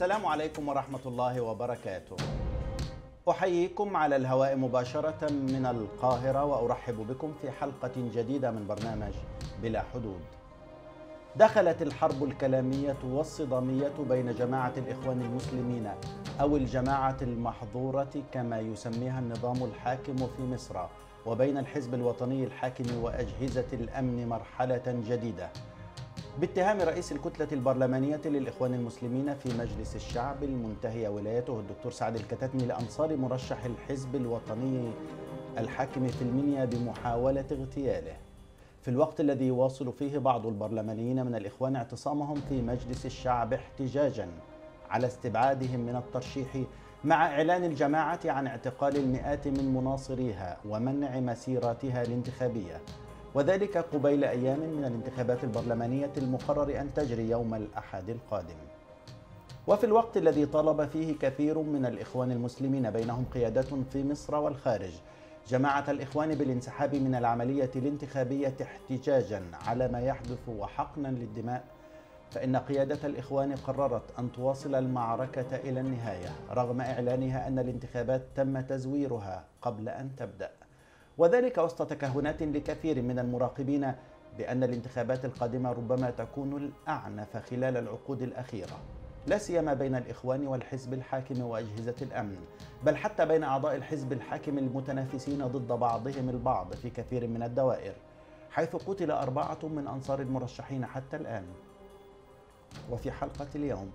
السلام عليكم ورحمة الله وبركاته أحييكم على الهواء مباشرة من القاهرة وأرحب بكم في حلقة جديدة من برنامج بلا حدود دخلت الحرب الكلامية والصدامية بين جماعة الإخوان المسلمين أو الجماعة المحظورة كما يسميها النظام الحاكم في مصر وبين الحزب الوطني الحاكم وأجهزة الأمن مرحلة جديدة باتهام رئيس الكتلة البرلمانية للإخوان المسلمين في مجلس الشعب المنتهي ولايته الدكتور سعد الكتاتمي لأنصار مرشح الحزب الوطني الحاكم في المنيا بمحاولة اغتياله في الوقت الذي يواصل فيه بعض البرلمانيين من الإخوان اعتصامهم في مجلس الشعب احتجاجا على استبعادهم من الترشيح مع إعلان الجماعة عن اعتقال المئات من مناصريها ومنع مسيراتها الانتخابية وذلك قبيل أيام من الانتخابات البرلمانية المقرر أن تجري يوم الأحد القادم وفي الوقت الذي طالب فيه كثير من الإخوان المسلمين بينهم قيادات في مصر والخارج جماعة الإخوان بالانسحاب من العملية الانتخابية احتجاجا على ما يحدث وحقنا للدماء فإن قيادة الإخوان قررت أن تواصل المعركة إلى النهاية رغم إعلانها أن الانتخابات تم تزويرها قبل أن تبدأ وذلك وسط تكهنات لكثير من المراقبين بأن الانتخابات القادمة ربما تكون الأعنف خلال العقود الأخيرة لا سيما بين الإخوان والحزب الحاكم وأجهزة الأمن بل حتى بين أعضاء الحزب الحاكم المتنافسين ضد بعضهم البعض في كثير من الدوائر حيث قتل أربعة من أنصار المرشحين حتى الآن وفي حلقة اليوم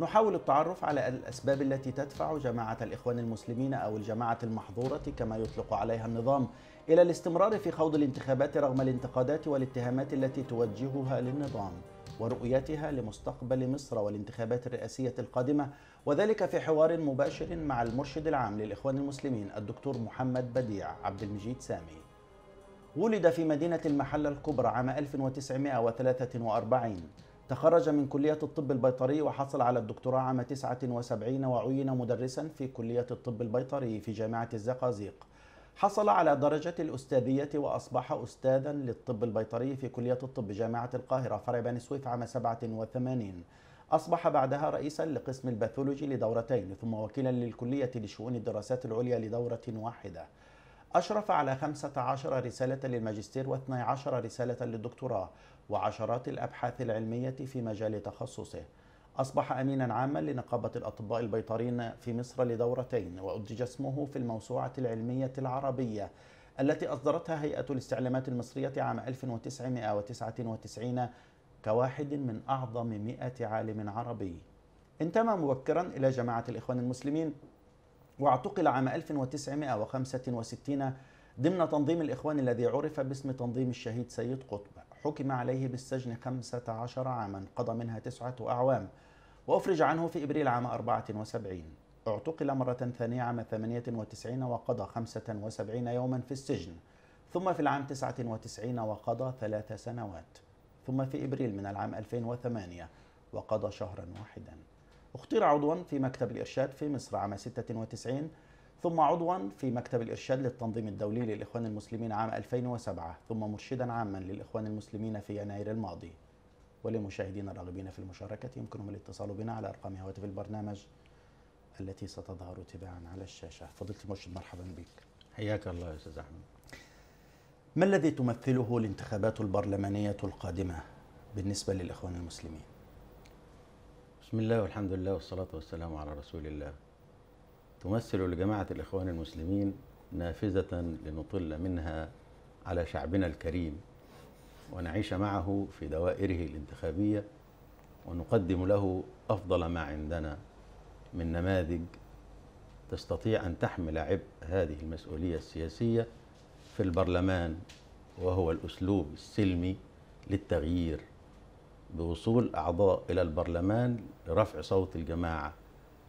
نحاول التعرف على الأسباب التي تدفع جماعة الإخوان المسلمين أو الجماعة المحظورة كما يطلق عليها النظام إلى الاستمرار في خوض الانتخابات رغم الانتقادات والاتهامات التي توجهها للنظام ورؤيتها لمستقبل مصر والانتخابات الرئاسية القادمة وذلك في حوار مباشر مع المرشد العام للإخوان المسلمين الدكتور محمد بديع عبد المجيد سامي ولد في مدينة المحلة الكبرى عام 1943 تخرج من كلية الطب البيطري وحصل على الدكتوراه عام 79 وعين مدرسا في كلية الطب البيطري في جامعة الزقازيق حصل على درجة الأستاذية وأصبح أستاذا للطب البيطري في كلية الطب جامعة القاهرة فرع بني سويف عام 87 أصبح بعدها رئيسا لقسم الباثولوجي لدورتين ثم وكيلا للكلية لشؤون الدراسات العليا لدورة واحدة أشرف على 15 رسالة للماجستير و12 رسالة للدكتوراه وعشرات الأبحاث العلمية في مجال تخصصه أصبح أمينا عاما لنقابة الأطباء البيطريين في مصر لدورتين وأدرج اسمه في الموسوعة العلمية العربية التي أصدرتها هيئة الاستعلامات المصرية عام 1999 كواحد من أعظم 100 عالم عربي انتمى مبكرا إلى جماعة الإخوان المسلمين واعتقل عام 1965 ضمن تنظيم الإخوان الذي عرف باسم تنظيم الشهيد سيد قطب حكم عليه بالسجن 15 عاما قضى منها تسعة أعوام وأفرج عنه في إبريل عام 74 اعتقل مرة ثانية عام 98 وقضى 75 يوما في السجن ثم في العام 99 وقضى ثلاث سنوات ثم في إبريل من العام 2008 وقضى شهرا واحدا اختير عضوا في مكتب الإرشاد في مصر عام 96 ثم عضوا في مكتب الإرشاد للتنظيم الدولي للإخوان المسلمين عام 2007 ثم مرشدا عاما للإخوان المسلمين في يناير الماضي ولمشاهدينا الراغبين في المشاركة يمكنهم الاتصال بنا على أرقام هواتف البرنامج التي ستظهر تباعا على الشاشة فضيلة المرشد مرحبا بك حياك الله يا أستاذ أحمد ما الذي تمثله الانتخابات البرلمانية القادمة بالنسبة للإخوان المسلمين؟ بسم الله والحمد لله والصلاة والسلام على رسول الله تمثل لجماعة الإخوان المسلمين نافذة لنطل منها على شعبنا الكريم ونعيش معه في دوائره الانتخابية ونقدم له أفضل ما عندنا من نماذج تستطيع أن تحمل عبء هذه المسؤولية السياسية في البرلمان وهو الأسلوب السلمي للتغيير بوصول أعضاء إلى البرلمان لرفع صوت الجماعة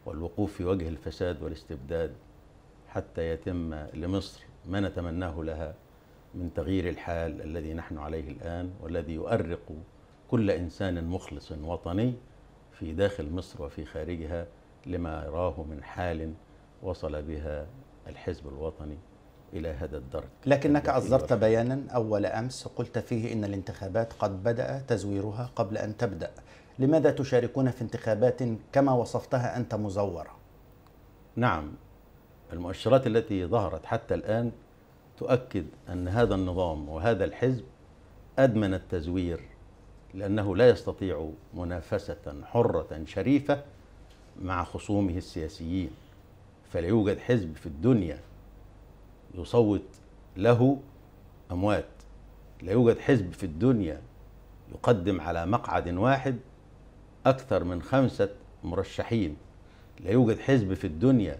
والوقوف في وجه الفساد والاستبداد حتى يتم لمصر ما نتمناه لها من تغيير الحال الذي نحن عليه الآن والذي يؤرق كل إنسان مخلص وطني في داخل مصر وفي خارجها لما يراه من حال وصل بها الحزب الوطني إلى هذا الدرج لكنك أصدرت بيانا أول أمس قلت فيه إن الانتخابات قد بدأ تزويرها قبل أن تبدأ لماذا تشاركون في انتخابات كما وصفتها أنت مزورة؟ نعم المؤشرات التي ظهرت حتى الآن تؤكد أن هذا النظام وهذا الحزب أدمن التزوير لأنه لا يستطيع منافسة حرة شريفة مع خصومه السياسيين فلا يوجد حزب في الدنيا يصوت له أموات لا يوجد حزب في الدنيا يقدم على مقعد واحد أكثر من خمسة مرشحين لا يوجد حزب في الدنيا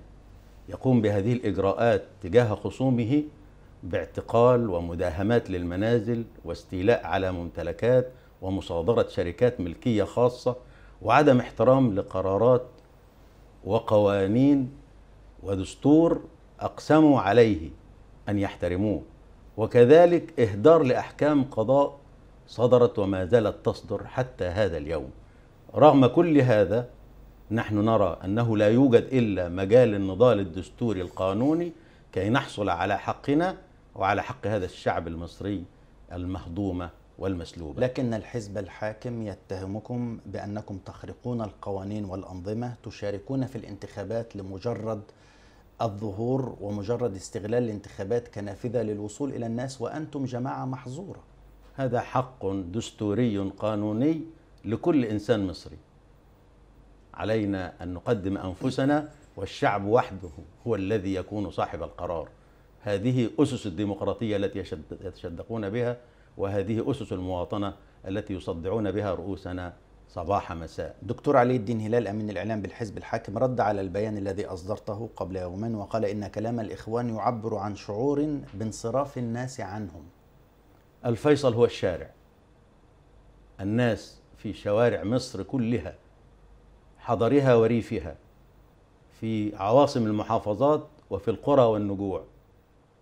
يقوم بهذه الإجراءات تجاه خصومه باعتقال ومداهمات للمنازل واستيلاء على ممتلكات ومصادرة شركات ملكية خاصة وعدم احترام لقرارات وقوانين ودستور أقسموا عليه أن يحترموه وكذلك إهدار لأحكام قضاء صدرت وما زالت تصدر حتى هذا اليوم رغم كل هذا نحن نرى أنه لا يوجد إلا مجال النضال الدستوري القانوني كي نحصل على حقنا وعلى حق هذا الشعب المصري المهضومة والمسلوبة لكن الحزب الحاكم يتهمكم بأنكم تخرقون القوانين والأنظمة تشاركون في الانتخابات لمجرد الظهور ومجرد استغلال الانتخابات كنافذة للوصول إلى الناس وأنتم جماعة محظورة هذا حق دستوري قانوني لكل إنسان مصري علينا أن نقدم أنفسنا والشعب وحده هو الذي يكون صاحب القرار هذه أسس الديمقراطية التي يتشدقون بها وهذه أسس المواطنة التي يصدعون بها رؤوسنا صباح مساء دكتور علي الدين هلال أمين الإعلام بالحزب الحاكم رد على البيان الذي أصدرته قبل يومين وقال إن كلام الإخوان يعبر عن شعور بانصراف الناس عنهم الفيصل هو الشارع الناس في شوارع مصر كلها حضرها وريفها في عواصم المحافظات وفي القرى والنجوع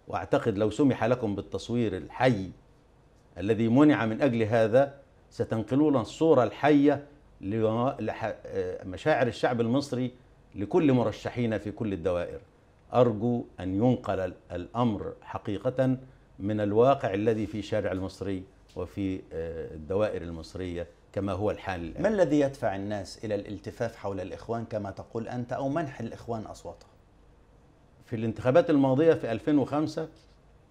واعتقد لو سمح لكم بالتصوير الحي الذي منع من اجل هذا ستنقلون الصوره الحيه لمشاعر الشعب المصري لكل مرشحين في كل الدوائر ارجو ان ينقل الامر حقيقه من الواقع الذي في شارع المصري وفي آه، الدوائر المصريه كما هو الحال الآن. ما الذي يدفع الناس إلى الالتفاف حول الإخوان كما تقول أنت أو منح الإخوان أصواتهم في الانتخابات الماضية في 2005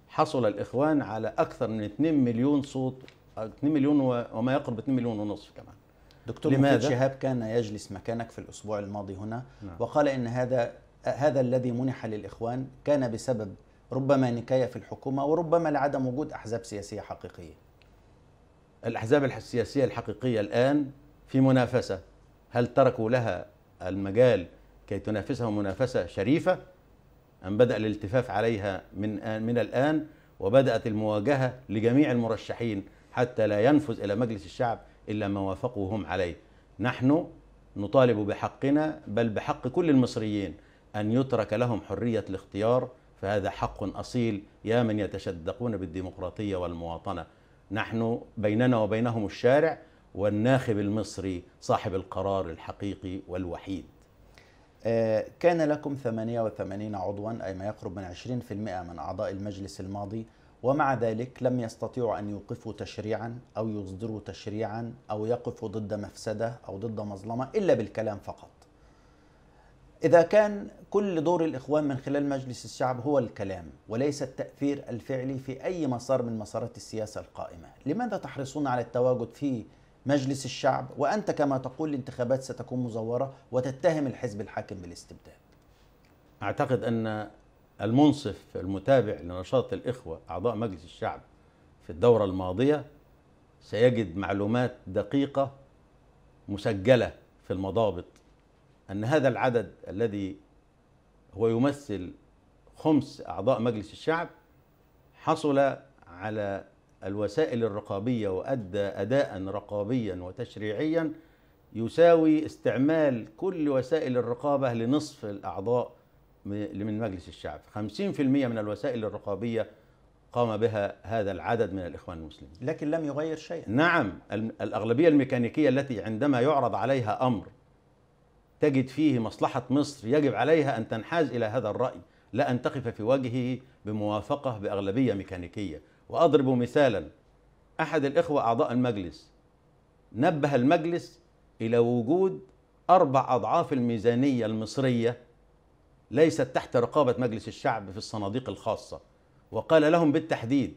حصل الإخوان على أكثر من 2 مليون صوت 2 مليون وما يقرب 2 مليون ونصف كمان دكتور لماذا؟ مفيد شهاب كان يجلس مكانك في الأسبوع الماضي هنا نعم. وقال إن هذا هذا الذي منح للإخوان كان بسبب ربما نكاية في الحكومة وربما لعدم وجود أحزاب سياسية حقيقية الأحزاب السياسية الحقيقية الآن في منافسة هل تركوا لها المجال كي تنافسها منافسة شريفة أم بدأ الالتفاف عليها من من الآن وبدأت المواجهة لجميع المرشحين حتى لا ينفذ إلى مجلس الشعب إلا ما وافقوا هم عليه نحن نطالب بحقنا بل بحق كل المصريين أن يترك لهم حرية الاختيار فهذا حق أصيل يا من يتشدقون بالديمقراطية والمواطنة نحن بيننا وبينهم الشارع والناخب المصري صاحب القرار الحقيقي والوحيد آه، كان لكم 88 عضوا أي ما يقرب من 20% من أعضاء المجلس الماضي ومع ذلك لم يستطيعوا أن يوقفوا تشريعا أو يصدروا تشريعا أو يقفوا ضد مفسدة أو ضد مظلمة إلا بالكلام فقط إذا كان كل دور الإخوان من خلال مجلس الشعب هو الكلام وليس التأثير الفعلي في أي مسار من مسارات السياسة القائمة لماذا تحرصون على التواجد في مجلس الشعب وأنت كما تقول الانتخابات ستكون مزورة وتتهم الحزب الحاكم بالاستبداد أعتقد أن المنصف المتابع لنشاط الإخوة أعضاء مجلس الشعب في الدورة الماضية سيجد معلومات دقيقة مسجلة في المضابط أن هذا العدد الذي هو يمثل خمس أعضاء مجلس الشعب حصل على الوسائل الرقابية وأدى أداء رقابيا وتشريعيا يساوي استعمال كل وسائل الرقابة لنصف الأعضاء من مجلس الشعب 50% من الوسائل الرقابية قام بها هذا العدد من الإخوان المسلمين لكن لم يغير شيئا نعم الأغلبية الميكانيكية التي عندما يعرض عليها أمر تجد فيه مصلحة مصر يجب عليها أن تنحاز إلى هذا الرأي لا أن تقف في وجهه بموافقة بأغلبية ميكانيكية وأضرب مثالا أحد الإخوة أعضاء المجلس نبه المجلس إلى وجود أربع أضعاف الميزانية المصرية ليست تحت رقابة مجلس الشعب في الصناديق الخاصة وقال لهم بالتحديد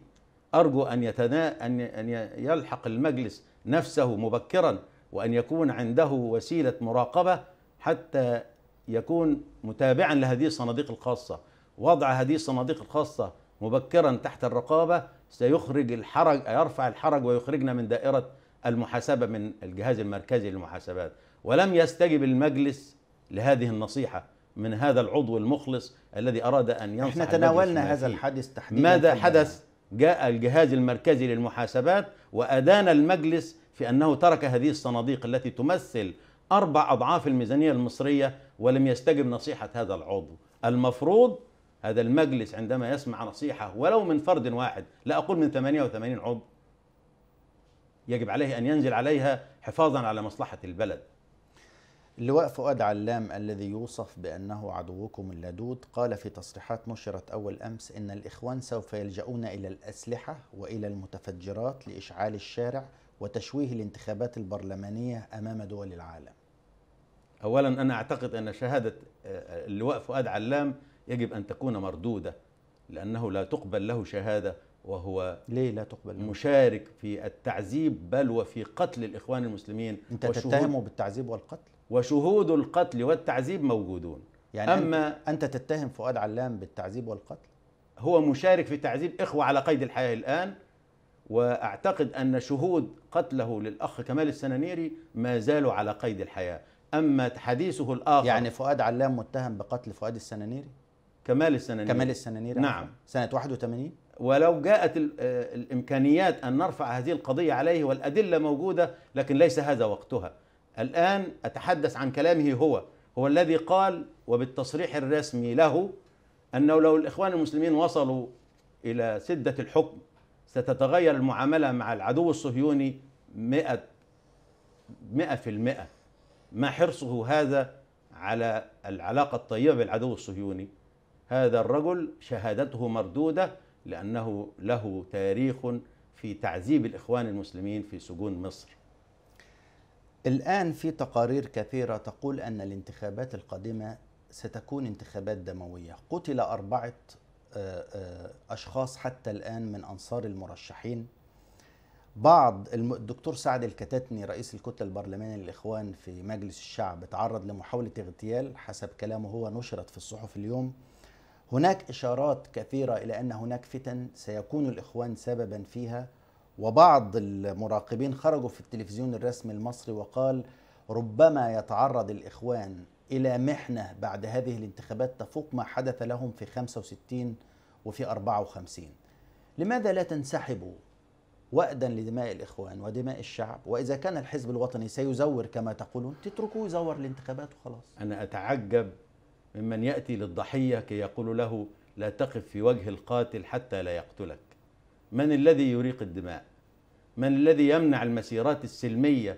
أرجو أن يتنا أن أن يلحق المجلس نفسه مبكرا وأن يكون عنده وسيلة مراقبة حتى يكون متابعا لهذه الصناديق الخاصة وضع هذه الصناديق الخاصة مبكرا تحت الرقابة سيخرج الحرج يرفع الحرج ويخرجنا من دائرة المحاسبة من الجهاز المركزي للمحاسبات ولم يستجب المجلس لهذه النصيحة من هذا العضو المخلص الذي أراد أن ينصح احنا تناولنا هذا الحادث تحديدا ماذا حدث جاء الجهاز المركزي للمحاسبات وأدان المجلس في أنه ترك هذه الصناديق التي تمثل أربع أضعاف الميزانية المصرية ولم يستجب نصيحة هذا العضو المفروض هذا المجلس عندما يسمع نصيحة ولو من فرد واحد لا أقول من 88 عضو يجب عليه أن ينزل عليها حفاظا على مصلحة البلد اللواء فؤاد علام الذي يوصف بأنه عدوكم اللدود قال في تصريحات نشرت أول أمس إن الإخوان سوف يلجؤون إلى الأسلحة وإلى المتفجرات لإشعال الشارع وتشويه الانتخابات البرلمانية أمام دول العالم اولا انا اعتقد ان شهاده آه، اللواء فؤاد علام يجب ان تكون مردوده لانه لا تقبل له شهاده وهو ليه لا تقبل مشارك في التعذيب بل وفي قتل الاخوان المسلمين انت تتهمه بالتعذيب والقتل وشهود القتل والتعذيب موجودون يعني اما انت تتهم فؤاد علام بالتعذيب والقتل هو مشارك في تعذيب اخوه على قيد الحياه الان واعتقد ان شهود قتله للاخ كمال السنانيري ما زالوا على قيد الحياه أما حديثه الآخر يعني فؤاد علام متهم بقتل فؤاد السنانيري كمال السنانيري كمال السنانيري نعم سنة 81 ولو جاءت آه، الإمكانيات أن نرفع هذه القضية عليه والأدلة موجودة لكن ليس هذا وقتها الآن أتحدث عن كلامه هو هو الذي قال وبالتصريح الرسمي له أنه لو الإخوان المسلمين وصلوا إلى سدة الحكم ستتغير المعاملة مع العدو الصهيوني 100 100% ما حرصه هذا على العلاقة الطيبة بالعدو الصهيوني هذا الرجل شهادته مردودة لأنه له تاريخ في تعذيب الإخوان المسلمين في سجون مصر الآن في تقارير كثيرة تقول أن الانتخابات القادمة ستكون انتخابات دموية قتل أربعة آه، آه، أشخاص حتى الآن من أنصار المرشحين بعض الدكتور سعد الكتاتني رئيس الكتله البرلمانيه للاخوان في مجلس الشعب تعرض لمحاوله اغتيال حسب كلامه هو نشرت في الصحف اليوم هناك اشارات كثيره الى ان هناك فتن سيكون الاخوان سببا فيها وبعض المراقبين خرجوا في التلفزيون الرسمي المصري وقال ربما يتعرض الاخوان الى محنه بعد هذه الانتخابات تفوق ما حدث لهم في 65 وفي 54 لماذا لا تنسحبوا وأدا لدماء الإخوان ودماء الشعب وإذا كان الحزب الوطني سيزور كما تقولون تتركوه يزور الانتخابات وخلاص أنا أتعجب ممن يأتي للضحية كي يقول له لا تقف في وجه القاتل حتى لا يقتلك من الذي يريق الدماء من الذي يمنع المسيرات السلمية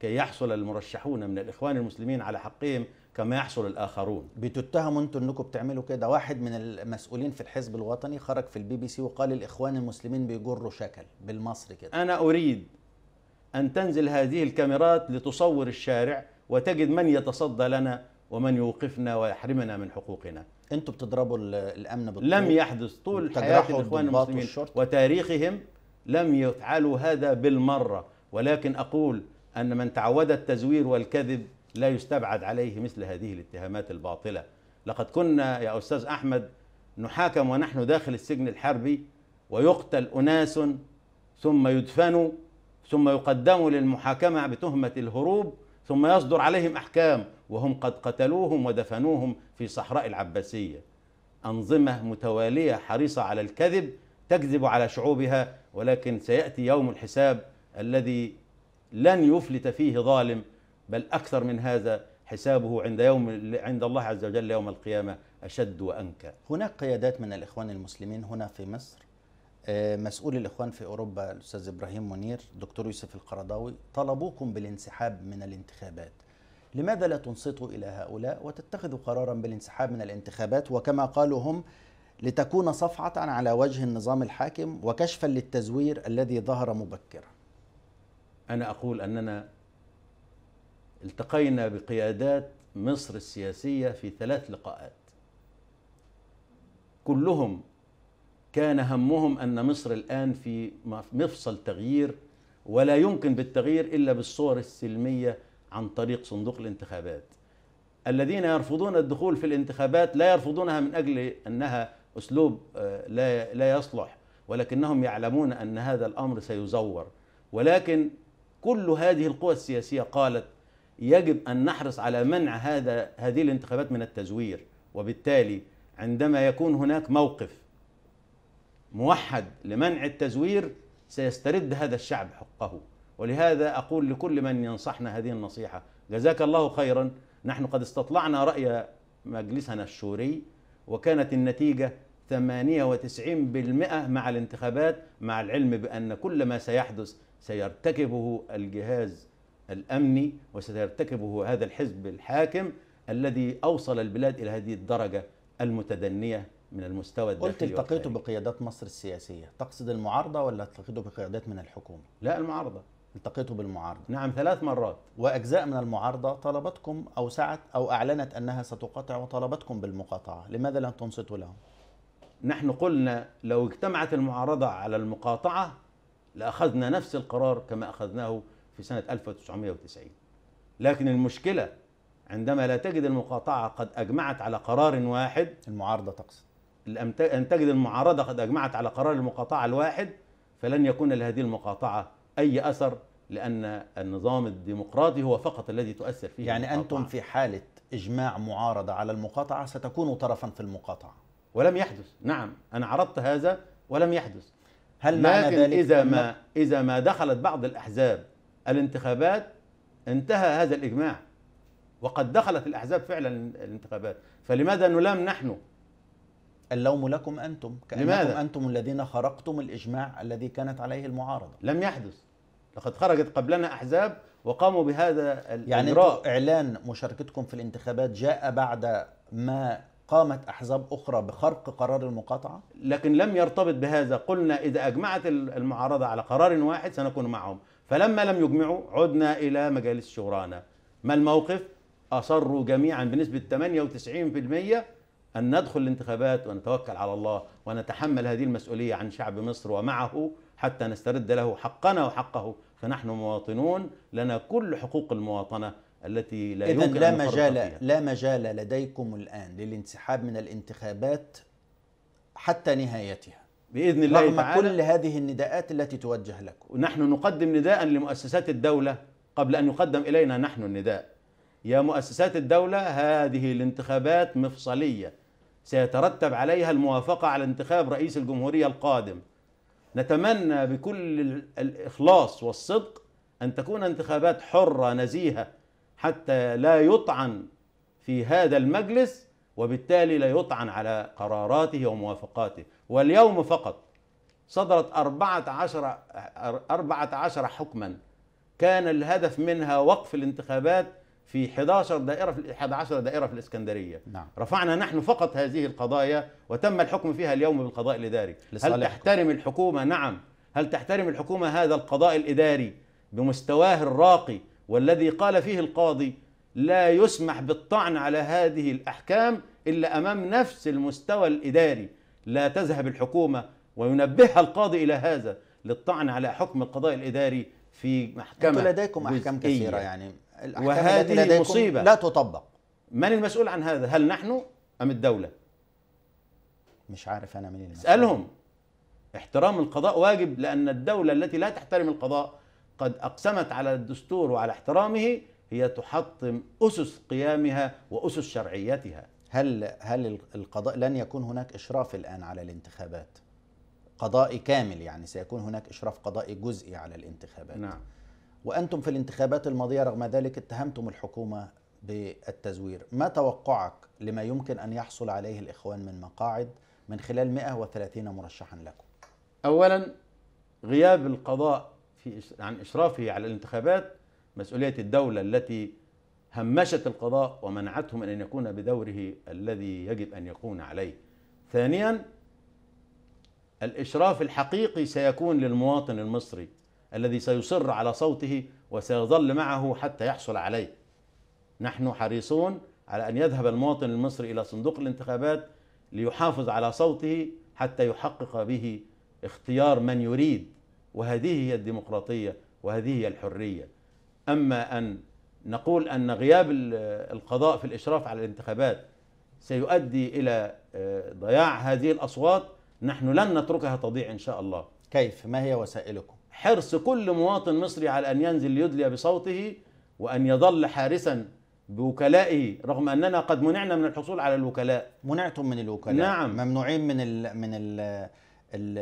كي يحصل المرشحون من الإخوان المسلمين على حقهم كما يحصل الاخرون بتتهموا انتوا انكم بتعملوا كده واحد من المسؤولين في الحزب الوطني خرج في البي بي سي وقال الاخوان المسلمين بيجروا شكل بالمصري كده انا اريد ان تنزل هذه الكاميرات لتصور الشارع وتجد من يتصدى لنا ومن يوقفنا ويحرمنا من حقوقنا انتوا بتضربوا الامن بالطول لم يحدث طول حياه الاخوان المسلمين وتاريخهم لم يفعلوا هذا بالمره ولكن اقول ان من تعود التزوير والكذب لا يستبعد عليه مثل هذه الاتهامات الباطلة لقد كنا يا أستاذ أحمد نحاكم ونحن داخل السجن الحربي ويقتل أناس ثم يدفنوا ثم يقدموا للمحاكمة بتهمة الهروب ثم يصدر عليهم أحكام وهم قد قتلوهم ودفنوهم في صحراء العباسية أنظمة متوالية حريصة على الكذب تكذب على شعوبها ولكن سيأتي يوم الحساب الذي لن يفلت فيه ظالم بل أكثر من هذا حسابه عند يوم عند الله عز وجل يوم القيامة أشد وأنكى. هناك قيادات من الإخوان المسلمين هنا في مصر آه، مسؤول الإخوان في أوروبا الأستاذ إبراهيم منير دكتور يوسف القرضاوي طلبوكم بالانسحاب من الانتخابات لماذا لا تنصتوا إلى هؤلاء وتتخذوا قرارا بالانسحاب من الانتخابات وكما قالوا هم لتكون صفعة على وجه النظام الحاكم وكشفا للتزوير الذي ظهر مبكرا أنا أقول أننا التقينا بقيادات مصر السياسية في ثلاث لقاءات كلهم كان همهم أن مصر الآن في مفصل تغيير ولا يمكن بالتغيير إلا بالصور السلمية عن طريق صندوق الانتخابات الذين يرفضون الدخول في الانتخابات لا يرفضونها من أجل أنها أسلوب آه، لا لا يصلح ولكنهم يعلمون أن هذا الأمر سيزور ولكن كل هذه القوى السياسية قالت يجب أن نحرص على منع هذا هذه الانتخابات من التزوير وبالتالي عندما يكون هناك موقف موحد لمنع التزوير سيسترد هذا الشعب حقه ولهذا أقول لكل من ينصحنا هذه النصيحة جزاك الله خيرا نحن قد استطلعنا رأي مجلسنا الشوري وكانت النتيجة 98% مع الانتخابات مع العلم بأن كل ما سيحدث سيرتكبه الجهاز الأمني وسيرتكبه هذا الحزب الحاكم الذي أوصل البلاد إلى هذه الدرجة المتدنية من المستوى الداخلي قلت التقيته بقيادات مصر السياسية تقصد المعارضة ولا التقيته بقيادات من الحكومة؟ لا المعارضة التقيته بالمعارضة نعم ثلاث مرات وأجزاء من المعارضة طلبتكم أو سعت أو أعلنت أنها ستقاطع وطلبتكم بالمقاطعة لماذا لم تنصتوا لهم؟ نحن قلنا لو اجتمعت المعارضة على المقاطعة لأخذنا نفس القرار كما أخذناه في سنة 1990 لكن المشكلة عندما لا تجد المقاطعة قد أجمعت على قرار واحد المعارضة تقصد أن تجد المعارضة قد أجمعت على قرار المقاطعة الواحد فلن يكون لهذه المقاطعة أي أثر لأن النظام الديمقراطي هو فقط الذي تؤثر فيه يعني المقاطعة. أنتم في حالة إجماع معارضة على المقاطعة ستكونوا طرفا في المقاطعة ولم يحدث نعم أنا عرضت هذا ولم يحدث هل معنى ذلك إذا ما, إذا ما دخلت بعض الأحزاب الانتخابات انتهى هذا الإجماع وقد دخلت الأحزاب فعلا الانتخابات فلماذا نلام نحن اللوم لكم أنتم كأنكم لماذا؟ أنتم الذين خرقتم الإجماع الذي كانت عليه المعارضة لم يحدث لقد خرجت قبلنا أحزاب وقاموا بهذا يعني إعلان مشاركتكم في الانتخابات جاء بعد ما قامت أحزاب أخرى بخرق قرار المقاطعة؟ لكن لم يرتبط بهذا قلنا إذا أجمعت المعارضة على قرار واحد سنكون معهم فلما لم يجمعوا عدنا إلى مجالس شورانا ما الموقف؟ أصروا جميعا بنسبة 98% أن ندخل الانتخابات ونتوكل على الله ونتحمل هذه المسؤولية عن شعب مصر ومعه حتى نسترد له حقنا وحقه فنحن مواطنون لنا كل حقوق المواطنة التي لا إذن يمكن لا أن مجال فيها. لا مجال لديكم الآن للانسحاب من الانتخابات حتى نهايتها باذن الله رغم تعالى كل هذه النداءات التي توجه لكم ونحن نقدم نداء لمؤسسات الدوله قبل ان يقدم الينا نحن النداء يا مؤسسات الدوله هذه الانتخابات مفصليه سيترتب عليها الموافقه على انتخاب رئيس الجمهوريه القادم نتمنى بكل الاخلاص والصدق ان تكون انتخابات حره نزيهه حتى لا يطعن في هذا المجلس وبالتالي لا يطعن على قراراته وموافقاته واليوم فقط صدرت 14 14 حكما كان الهدف منها وقف الانتخابات في 11 دائرة في 11 دائرة في الإسكندرية نعم. رفعنا نحن فقط هذه القضايا وتم الحكم فيها اليوم بالقضاء الإداري هل تحترم الحكومة نعم هل تحترم الحكومة هذا القضاء الإداري بمستواه الراقي والذي قال فيه القاضي لا يسمح بالطعن على هذه الأحكام إلا أمام نفس المستوى الإداري لا تذهب الحكومة وينبهها القاضي إلى هذا للطعن على حكم القضاء الإداري في محكمة أنتم لديكم أحكام كثيرة يعني الأحكام وهذه مصيبة لا تطبق من المسؤول عن هذا هل نحن أم الدولة مش عارف أنا من المسؤول اسألهم احترام القضاء واجب لأن الدولة التي لا تحترم القضاء قد أقسمت على الدستور وعلى احترامه هي تحطم أسس قيامها وأسس شرعيتها هل هل القضاء لن يكون هناك إشراف الآن على الانتخابات قضائي كامل يعني سيكون هناك إشراف قضائي جزئي على الانتخابات نعم. وأنتم في الانتخابات الماضية رغم ذلك اتهمتم الحكومة بالتزوير ما توقعك لما يمكن أن يحصل عليه الإخوان من مقاعد من خلال 130 مرشحا لكم أولا غياب القضاء في عن إشرافه على الانتخابات مسؤولية الدولة التي همشت القضاء ومنعته من أن يكون بدوره الذي يجب أن يكون عليه ثانيا الإشراف الحقيقي سيكون للمواطن المصري الذي سيصر على صوته وسيظل معه حتى يحصل عليه نحن حريصون على أن يذهب المواطن المصري إلى صندوق الانتخابات ليحافظ على صوته حتى يحقق به اختيار من يريد وهذه هي الديمقراطية وهذه هي الحرية أما أن نقول أن غياب القضاء في الإشراف على الانتخابات سيؤدي إلى آه، ضياع هذه الأصوات نحن لن نتركها تضيع إن شاء الله كيف؟ ما هي وسائلكم؟ حرص كل مواطن مصري على أن ينزل ليدلي بصوته وأن يظل حارسا بوكلائه رغم أننا قد منعنا من الحصول على الوكلاء منعتم من الوكلاء نعم ممنوعين من الـ من ال ال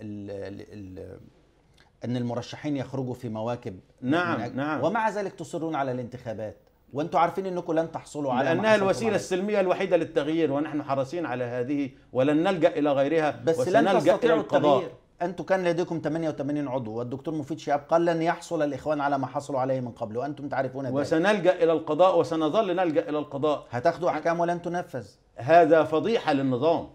ال ال ان المرشحين يخرجوا في مواكب نعم من نعم ومع ذلك تصرون على الانتخابات وانتم عارفين انكم لن تحصلوا على لانها الوسيله عليه. السلميه الوحيده للتغيير ونحن حريصين على هذه ولن نلجا الى غيرها بس لن تستطيعوا التغيير انتم كان لديكم 88 عضو والدكتور مفيد شهاب قال لن يحصل الاخوان على ما حصلوا عليه من قبل وانتم تعرفون ذلك وسنلجا الى القضاء وسنظل نلجا الى القضاء هتاخدوا احكام ولن تنفذ هذا فضيحه للنظام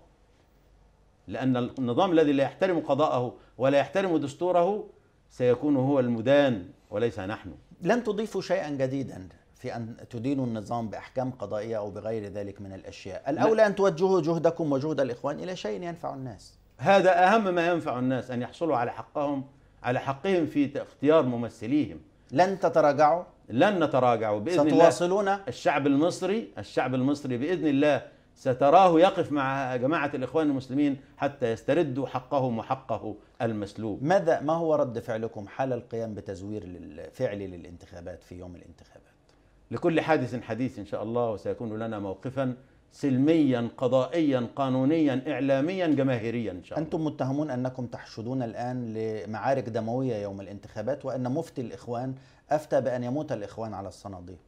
لأن النظام الذي لا يحترم قضاءه ولا يحترم دستوره سيكون هو المدان وليس نحن لن تضيفوا شيئا جديدا في أن تدينوا النظام بأحكام قضائية أو بغير ذلك من الأشياء الأولى أن توجهوا جهدكم وجهد الإخوان إلى شيء ينفع الناس هذا أهم ما ينفع الناس أن يحصلوا على حقهم على حقهم في اختيار ممثليهم لن تتراجعوا لن نتراجع بإذن ستواصلون الله ستواصلون الشعب المصري الشعب المصري بإذن الله ستراه يقف مع جماعة الإخوان المسلمين حتى يستردوا حقهم وحقه المسلوب ماذا ما هو رد فعلكم حال القيام بتزوير الفعل للانتخابات في يوم الانتخابات لكل حادث حديث إن شاء الله وسيكون لنا موقفا سلميا قضائيا قانونيا إعلاميا جماهيريا إن شاء الله أنتم متهمون أنكم تحشدون الآن لمعارك دموية يوم الانتخابات وأن مفتي الإخوان أفتى بأن يموت الإخوان على الصناديق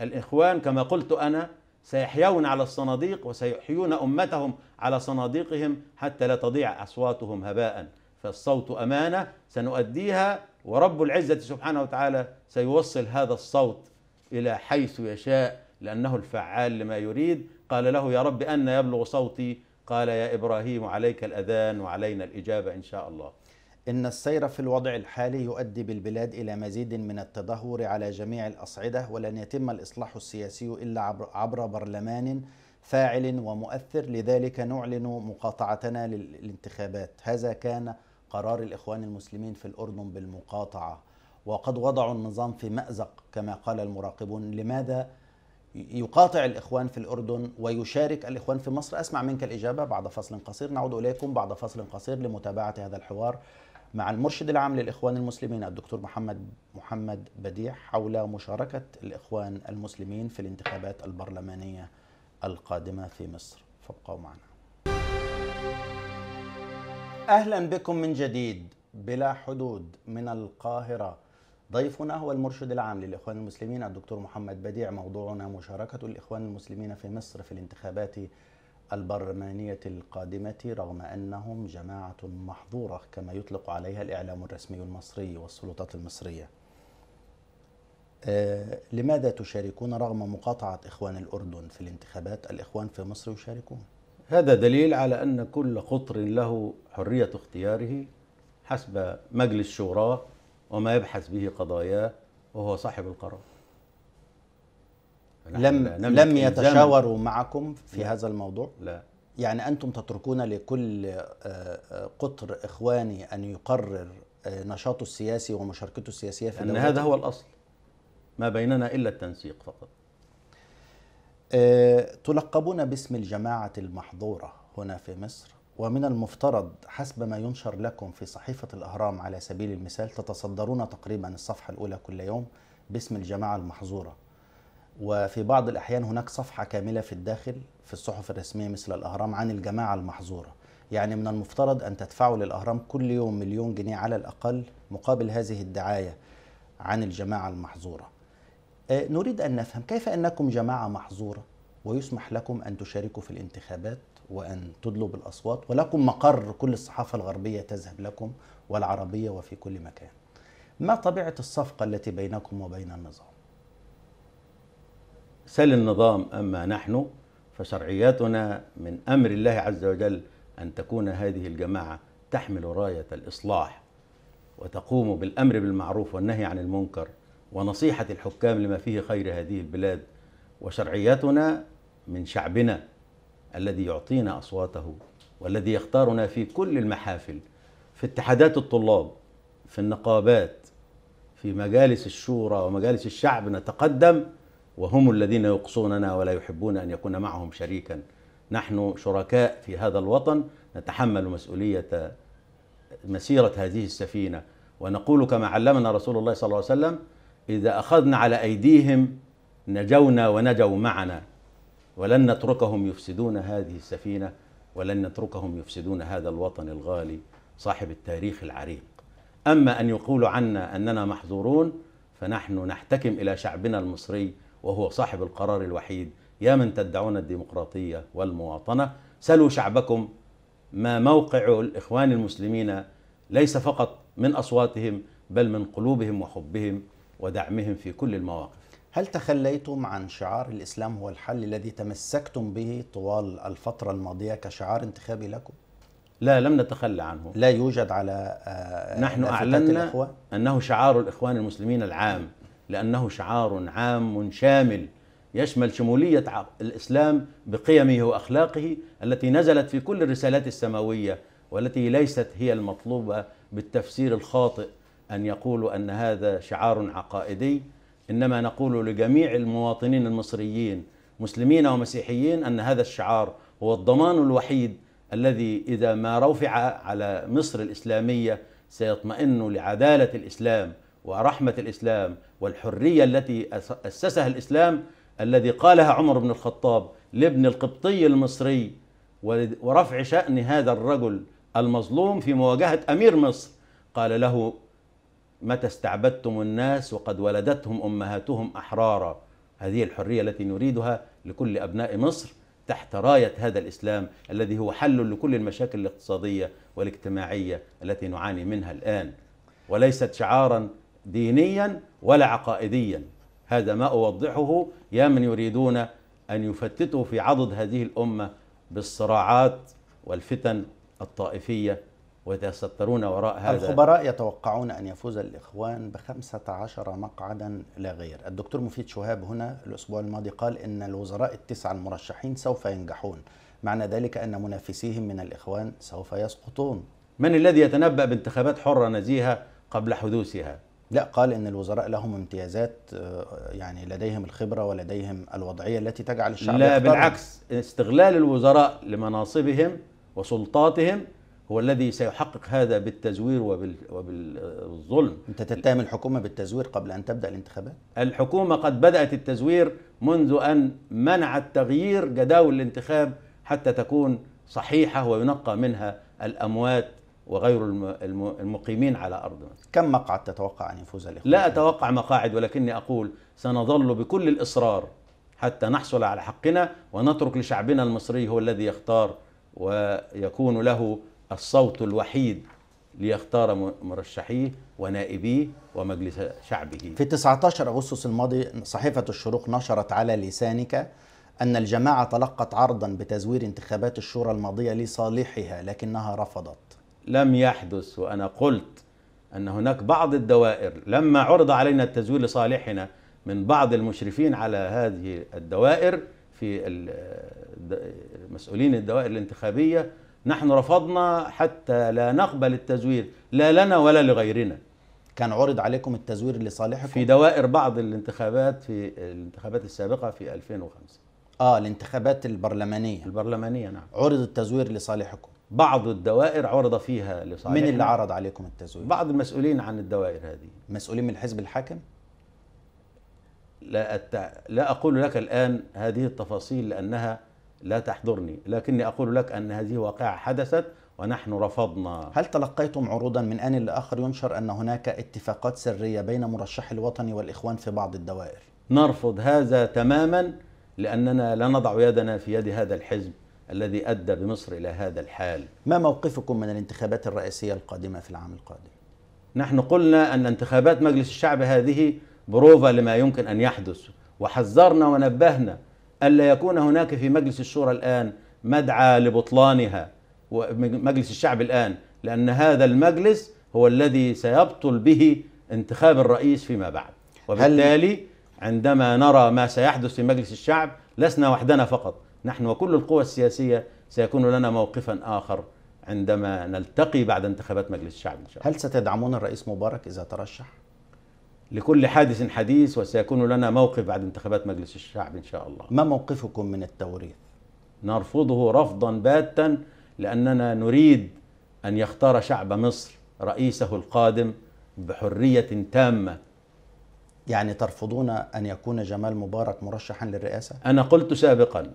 الإخوان كما قلت أنا سيحيون على الصناديق وسيحيون امتهم على صناديقهم حتى لا تضيع اصواتهم هباء فالصوت امانه سنؤديها ورب العزه سبحانه وتعالى سيوصل هذا الصوت الى حيث يشاء لانه الفعال لما يريد قال له يا رب ان يبلغ صوتي قال يا ابراهيم عليك الاذان وعلينا الاجابه ان شاء الله إن السير في الوضع الحالي يؤدي بالبلاد إلى مزيد من التدهور على جميع الأصعدة ولن يتم الإصلاح السياسي إلا عبر, برلمان فاعل ومؤثر لذلك نعلن مقاطعتنا للانتخابات هذا كان قرار الإخوان المسلمين في الأردن بالمقاطعة وقد وضعوا النظام في مأزق كما قال المراقبون لماذا يقاطع الإخوان في الأردن ويشارك الإخوان في مصر أسمع منك الإجابة بعد فصل قصير نعود إليكم بعد فصل قصير لمتابعة هذا الحوار مع المرشد العام للاخوان المسلمين الدكتور محمد محمد بديع حول مشاركه الاخوان المسلمين في الانتخابات البرلمانيه القادمه في مصر فابقوا معنا. اهلا بكم من جديد بلا حدود من القاهره ضيفنا هو المرشد العام للاخوان المسلمين الدكتور محمد بديع موضوعنا مشاركه الاخوان المسلمين في مصر في الانتخابات البرلمانية القادمة رغم أنهم جماعة محظورة كما يطلق عليها الإعلام الرسمي المصري والسلطات المصرية آه، لماذا تشاركون رغم مقاطعة إخوان الأردن في الانتخابات الإخوان في مصر يشاركون هذا دليل على أن كل قطر له حرية اختياره حسب مجلس شوراه وما يبحث به قضاياه وهو صاحب القرار لم لم لم يتشاوروا معكم في لا. هذا الموضوع؟ لا يعني انتم تتركون لكل آه، آه، قطر اخواني ان يقرر آه، نشاطه السياسي ومشاركته السياسيه في ان هذا هو الاصل ما بيننا الا التنسيق فقط تلقبون باسم الجماعه المحظوره هنا في مصر ومن المفترض حسب ما ينشر لكم في صحيفه الاهرام على سبيل المثال تتصدرون تقريبا الصفحه الاولى كل يوم باسم الجماعه المحظوره وفي بعض الأحيان هناك صفحة كاملة في الداخل في الصحف الرسمية مثل الأهرام عن الجماعة المحظورة يعني من المفترض أن تدفعوا للأهرام كل يوم مليون جنيه على الأقل مقابل هذه الدعاية عن الجماعة المحظورة آه، نريد أن نفهم كيف أنكم جماعة محظورة ويسمح لكم أن تشاركوا في الانتخابات وأن تدلوا بالأصوات ولكم مقر كل الصحافة الغربية تذهب لكم والعربية وفي كل مكان ما طبيعة الصفقة التي بينكم وبين النظام؟ سل النظام أما نحن فشرعياتنا من أمر الله عز وجل أن تكون هذه الجماعة تحمل راية الإصلاح وتقوم بالأمر بالمعروف والنهي عن المنكر ونصيحة الحكام لما فيه خير هذه البلاد وشرعيتنا من شعبنا الذي يعطينا أصواته والذي يختارنا في كل المحافل في اتحادات الطلاب في النقابات في مجالس الشورى ومجالس الشعب نتقدم وهم الذين يقصوننا ولا يحبون أن يكون معهم شريكا نحن شركاء في هذا الوطن نتحمل مسؤولية مسيرة هذه السفينة ونقول كما علمنا رسول الله صلى الله عليه وسلم إذا أخذنا على أيديهم نجونا ونجوا معنا ولن نتركهم يفسدون هذه السفينة ولن نتركهم يفسدون هذا الوطن الغالي صاحب التاريخ العريق أما أن يقولوا عنا أننا محظورون فنحن نحتكم إلى شعبنا المصري وهو صاحب القرار الوحيد يا من تدعون الديمقراطية والمواطنة سلوا شعبكم ما موقع الإخوان المسلمين ليس فقط من أصواتهم بل من قلوبهم وحبهم ودعمهم في كل المواقف هل تخليتم عن شعار الإسلام هو الحل الذي تمسكتم به طوال الفترة الماضية كشعار انتخابي لكم؟ لا لم نتخلى عنه لا يوجد على آه، نحن آه، أعلنا أنه شعار الإخوان المسلمين العام لأنه شعار عام شامل يشمل شمولية الإسلام بقيمه وأخلاقه التي نزلت في كل الرسالات السماوية والتي ليست هي المطلوبة بالتفسير الخاطئ أن يقولوا أن هذا شعار عقائدي إنما نقول لجميع المواطنين المصريين مسلمين ومسيحيين أن هذا الشعار هو الضمان الوحيد الذي إذا ما رفع على مصر الإسلامية سيطمئن لعدالة الإسلام ورحمة الإسلام والحرية التي أسسها الإسلام الذي قالها عمر بن الخطاب لابن القبطي المصري ورفع شأن هذا الرجل المظلوم في مواجهة أمير مصر قال له متى استعبدتم الناس وقد ولدتهم أمهاتهم أحرارا هذه الحرية التي نريدها لكل أبناء مصر تحت راية هذا الإسلام الذي هو حل لكل المشاكل الاقتصادية والاجتماعية التي نعاني منها الآن وليست شعارا دينيا ولا عقائديا هذا ما أوضحه يا من يريدون أن يفتتوا في عضد هذه الأمة بالصراعات والفتن الطائفية ويتسترون وراء هذا الخبراء يتوقعون أن يفوز الإخوان بخمسة عشر مقعدا لا غير الدكتور مفيد شهاب هنا الأسبوع الماضي قال إن الوزراء التسعة المرشحين سوف ينجحون معنى ذلك أن منافسيهم من الإخوان سوف يسقطون من الذي يتنبأ بانتخابات حرة نزيهة قبل حدوثها لا قال ان الوزراء لهم امتيازات آه، يعني لديهم الخبره ولديهم الوضعيه التي تجعل الشعب لا يختار. بالعكس استغلال الوزراء لمناصبهم وسلطاتهم هو الذي سيحقق هذا بالتزوير وبال... وبالظلم انت تتهم الحكومه بالتزوير قبل ان تبدا الانتخابات الحكومه قد بدات التزوير منذ ان منعت تغيير جداول الانتخاب حتى تكون صحيحه وينقى منها الاموات وغير المقيمين على أرض مصر كم مقعد تتوقع أن يفوز الإخوان؟ لا أتوقع مقاعد ولكني أقول سنظل بكل الإصرار حتى نحصل على حقنا ونترك لشعبنا المصري هو الذي يختار ويكون له الصوت الوحيد ليختار مرشحيه ونائبيه ومجلس شعبه في 19 أغسطس الماضي صحيفة الشروق نشرت على لسانك أن الجماعة تلقت عرضا بتزوير انتخابات الشورى الماضية لصالحها لكنها رفضت لم يحدث وأنا قلت أن هناك بعض الدوائر لما عرض علينا التزويل لصالحنا من بعض المشرفين على هذه الدوائر في مسؤولين الدوائر الانتخابية نحن رفضنا حتى لا نقبل التزوير لا لنا ولا لغيرنا كان عرض عليكم التزوير لصالحكم في دوائر بعض الانتخابات في الانتخابات السابقة في 2005 اه الانتخابات البرلمانية البرلمانية نعم عرض التزوير لصالحكم بعض الدوائر عرض فيها لصالحنا من اللي عرض عليكم التزوير؟ بعض المسؤولين عن الدوائر هذه مسؤولين من الحزب الحاكم؟ لا أت... لا اقول لك الان هذه التفاصيل لانها لا تحضرني، لكني اقول لك ان هذه واقعه حدثت ونحن رفضنا هل تلقيتم عروضا من ان لاخر ينشر ان هناك اتفاقات سريه بين مرشح الوطني والاخوان في بعض الدوائر؟ نرفض هذا تماما لاننا لا نضع يدنا في يد هذا الحزب الذي أدى بمصر إلى هذا الحال ما موقفكم من الانتخابات الرئاسية القادمة في العام القادم؟ نحن قلنا أن انتخابات مجلس الشعب هذه بروفة لما يمكن أن يحدث وحذرنا ونبهنا ألا يكون هناك في مجلس الشورى الآن مدعى لبطلانها مجلس الشعب الآن لأن هذا المجلس هو الذي سيبطل به انتخاب الرئيس فيما بعد وبالتالي عندما نرى ما سيحدث في مجلس الشعب لسنا وحدنا فقط نحن وكل القوى السياسية سيكون لنا موقفا آخر عندما نلتقي بعد انتخابات مجلس الشعب إن شاء الله هل ستدعمون الرئيس مبارك إذا ترشح؟ لكل حادث حديث وسيكون لنا موقف بعد انتخابات مجلس الشعب إن شاء الله ما موقفكم من التوريث؟ نرفضه رفضا باتا لأننا نريد أن يختار شعب مصر رئيسه القادم بحرية تامة يعني ترفضون أن يكون جمال مبارك مرشحا للرئاسة؟ أنا قلت سابقا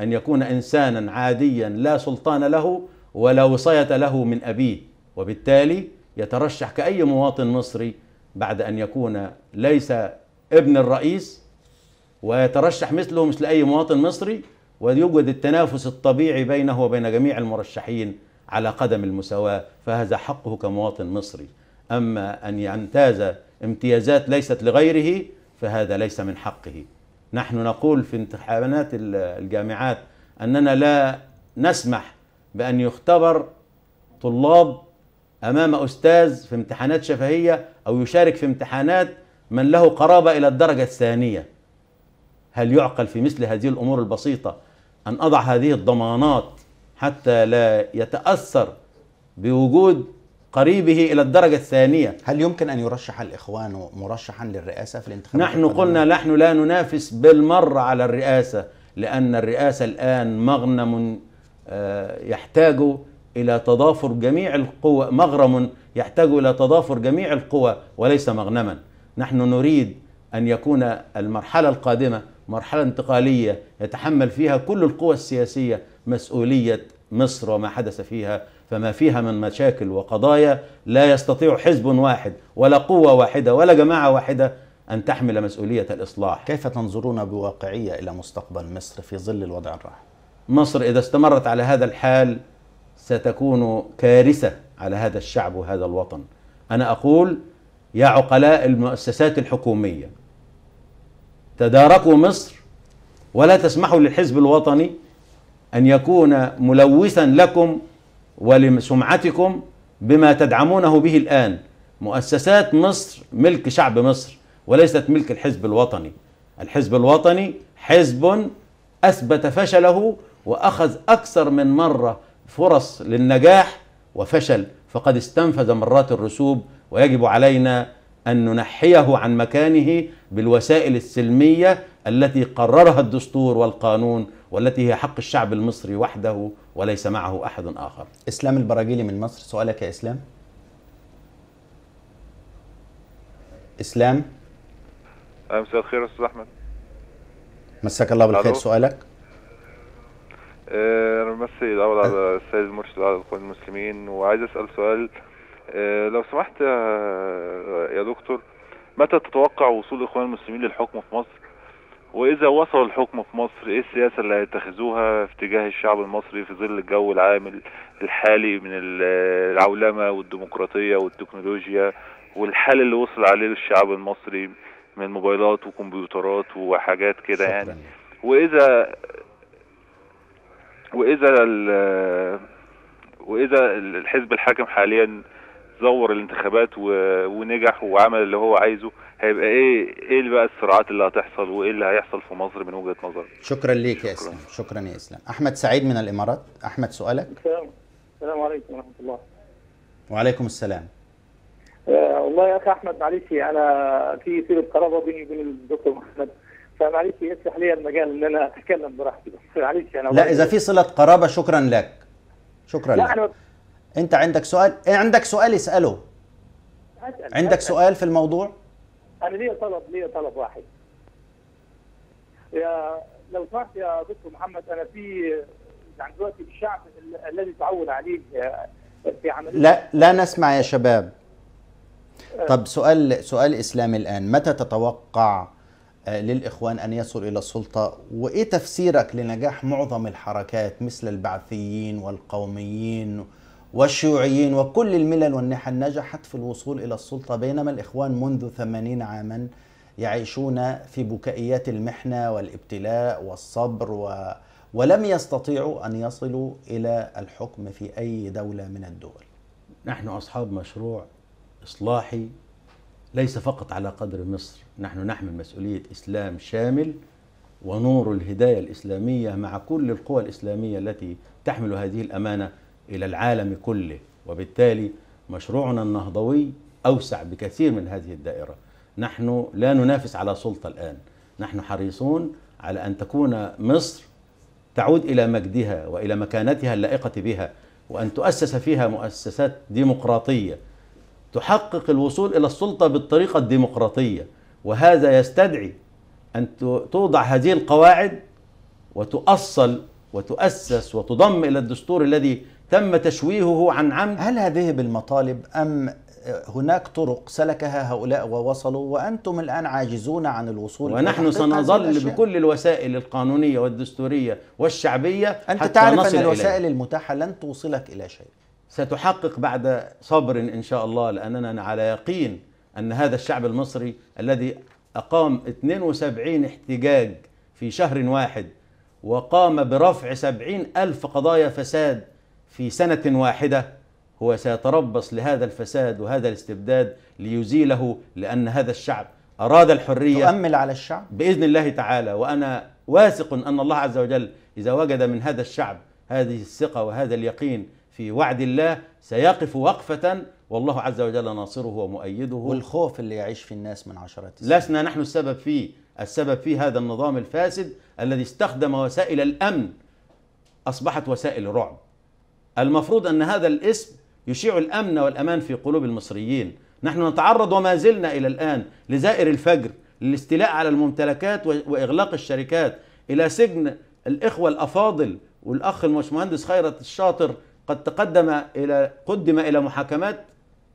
أن يكون إنسانا عاديا لا سلطان له ولا وصاية له من أبيه وبالتالي يترشح كأي مواطن مصري بعد أن يكون ليس ابن الرئيس ويترشح مثله مثل أي مواطن مصري ويوجد التنافس الطبيعي بينه وبين جميع المرشحين على قدم المساواة فهذا حقه كمواطن مصري أما أن يمتاز امتيازات ليست لغيره فهذا ليس من حقه نحن نقول في امتحانات الجامعات أننا لا نسمح بأن يختبر طلاب أمام أستاذ في امتحانات شفهية أو يشارك في امتحانات من له قرابة إلى الدرجة الثانية هل يعقل في مثل هذه الأمور البسيطة أن أضع هذه الضمانات حتى لا يتأثر بوجود قريبه الى الدرجه الثانيه هل يمكن ان يرشح الاخوان مرشحا للرئاسه في الانتخابات نحن قلنا نحن لا ننافس بالمره على الرئاسه لان الرئاسه الان مغنم آه، يحتاج الى تضافر جميع القوى مغرم يحتاج الى تضافر جميع القوى وليس مغنما نحن نريد ان يكون المرحله القادمه مرحله انتقاليه يتحمل فيها كل القوى السياسيه مسؤوليه مصر وما حدث فيها فما فيها من مشاكل وقضايا لا يستطيع حزب واحد ولا قوة واحدة ولا جماعة واحدة أن تحمل مسؤولية الإصلاح كيف تنظرون بواقعية إلى مستقبل مصر في ظل الوضع الراهن؟ مصر إذا استمرت على هذا الحال ستكون كارثة على هذا الشعب وهذا الوطن أنا أقول يا عقلاء المؤسسات الحكومية تداركوا مصر ولا تسمحوا للحزب الوطني أن يكون ملوثا لكم ولسمعتكم بما تدعمونه به الآن مؤسسات مصر ملك شعب مصر وليست ملك الحزب الوطني الحزب الوطني حزب أثبت فشله وأخذ أكثر من مرة فرص للنجاح وفشل فقد استنفذ مرات الرسوب ويجب علينا أن ننحيه عن مكانه بالوسائل السلمية التي قررها الدستور والقانون والتي هي حق الشعب المصري وحده وليس معه احد اخر. اسلام البراجيلي من مصر سؤالك يا اسلام. اسلام مساء الخير استاذ احمد. مساك الله بالخير سؤالك. آه، انا بمثل الاول على أه. السيد المرشد على الاخوان المسلمين وعايز اسال سؤال آه، لو سمحت يا دكتور متى تتوقع وصول الاخوان المسلمين للحكم في مصر واذا وصلوا الحكم في مصر ايه السياسه اللي هيتخذوها في تجاه الشعب المصري في ظل الجو العام الحالي من العولمه والديمقراطيه والتكنولوجيا والحال اللي وصل عليه الشعب المصري من موبايلات وكمبيوترات وحاجات كده يعني واذا واذا واذا الحزب الحاكم حاليا زور الانتخابات ونجح وعمل اللي هو عايزه هيبقى ايه ايه بقى الصراعات اللي هتحصل وايه اللي هيحصل في مصر من وجهه نظرك شكرا ليك يا اسلام شكرا يا اسلام احمد سعيد من الامارات احمد سؤالك السلام عليكم ورحمه الله وعليكم السلام آه والله يا اخي احمد معلش انا في سيره قرابه بيني وبين الدكتور محمد فمعلش يفتح لي المجال ان انا اتكلم براحتي بس معلش انا لا اذا في صله قرابه شكرا لك شكرا لا لك أنا... انت عندك سؤال إيه، عندك سؤال اساله أسأل. عندك أسأل. سؤال في الموضوع انا ليا طلب ليا طلب واحد يا لو سمحت يا دكتور محمد انا في يعني دلوقتي الشعب الذي تعود عليه آه، في عمليه لا لا نسمع يا شباب آه. طب سؤال سؤال اسلامي الان متى تتوقع آه، للاخوان ان يصل الى السلطه وايه تفسيرك لنجاح معظم الحركات مثل البعثيين والقوميين والشيوعيين وكل الملل والنحل نجحت في الوصول إلى السلطة بينما الإخوان منذ ثمانين عاما يعيشون في بكائيات المحنة والابتلاء والصبر و... ولم يستطيعوا أن يصلوا إلى الحكم في أي دولة من الدول نحن أصحاب مشروع إصلاحي ليس فقط على قدر مصر نحن نحمل مسؤولية إسلام شامل ونور الهداية الإسلامية مع كل القوى الإسلامية التي تحمل هذه الأمانة إلى العالم كله وبالتالي مشروعنا النهضوي أوسع بكثير من هذه الدائرة نحن لا ننافس على سلطة الآن نحن حريصون على أن تكون مصر تعود إلى مجدها وإلى مكانتها اللائقة بها وأن تؤسس فيها مؤسسات ديمقراطية تحقق الوصول إلى السلطة بالطريقة الديمقراطية وهذا يستدعي أن توضع هذه القواعد وتؤصل وتؤسس وتضم إلى الدستور الذي تم تشويهه عن عمد هل هذه بالمطالب أم هناك طرق سلكها هؤلاء ووصلوا وأنتم الآن عاجزون عن الوصول ونحن سنظل بكل الوسائل القانونية والدستورية والشعبية أنت حتى تعرف نصل أن الوسائل إليه. المتاحة لن توصلك إلى شيء ستحقق بعد صبر إن شاء الله لأننا على يقين أن هذا الشعب المصري الذي أقام 72 احتجاج في شهر واحد وقام برفع 70 ألف قضايا فساد في سنة واحدة هو سيتربص لهذا الفساد وهذا الاستبداد ليزيله لأن هذا الشعب أراد الحرية تؤمل على الشعب بإذن الله تعالى وأنا واثق أن الله عز وجل إذا وجد من هذا الشعب هذه الثقة وهذا اليقين في وعد الله سيقف وقفة والله عز وجل ناصره ومؤيده والخوف اللي يعيش في الناس من عشرات السنين. لسنا نحن السبب فيه السبب في هذا النظام الفاسد الذي استخدم وسائل الأمن أصبحت وسائل رعب المفروض أن هذا الاسم يشيع الأمن والأمان في قلوب المصريين نحن نتعرض وما زلنا إلى الآن لزائر الفجر للاستيلاء على الممتلكات وإغلاق الشركات إلى سجن الإخوة الأفاضل والأخ المهندس خيرت الشاطر قد تقدم إلى قدم إلى محاكمات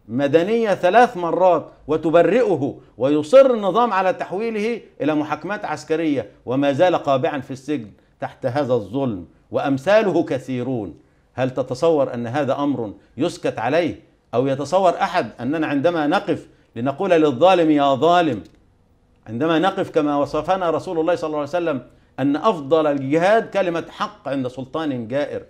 مدنية ثلاث مرات وتبرئه ويصر النظام على تحويله إلى محاكمات عسكرية وما زال قابعا في السجن تحت هذا الظلم وأمثاله كثيرون هل تتصور ان هذا امر يسكت عليه او يتصور احد اننا عندما نقف لنقول للظالم يا ظالم عندما نقف كما وصفنا رسول الله صلى الله عليه وسلم ان افضل الجهاد كلمه حق عند سلطان جائر